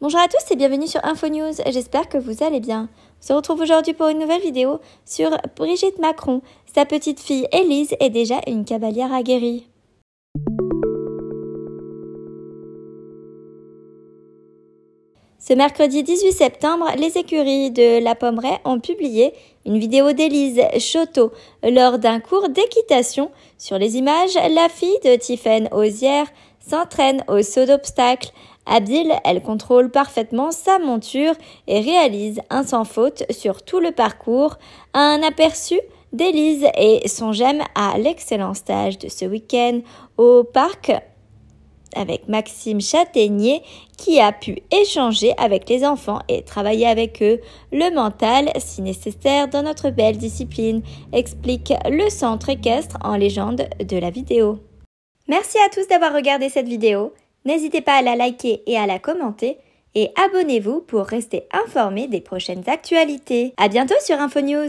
Bonjour à tous et bienvenue sur InfoNews, j'espère que vous allez bien. On se retrouve aujourd'hui pour une nouvelle vidéo sur Brigitte Macron. Sa petite fille Élise est déjà une cavalière aguerrie. Ce mercredi 18 septembre, les écuries de la Pommeraye ont publié une vidéo d'Élise Choteau lors d'un cours d'équitation. Sur les images, la fille de Tiffaine Osière s'entraîne au saut d'obstacle Habile, elle contrôle parfaitement sa monture et réalise un sans faute sur tout le parcours, un aperçu d'Élise et son j'aime à l'excellent stage de ce week-end au parc avec Maxime Châtaignier qui a pu échanger avec les enfants et travailler avec eux le mental si nécessaire dans notre belle discipline, explique le centre équestre en légende de la vidéo. Merci à tous d'avoir regardé cette vidéo. N'hésitez pas à la liker et à la commenter. Et abonnez-vous pour rester informé des prochaines actualités. À bientôt sur InfoNews!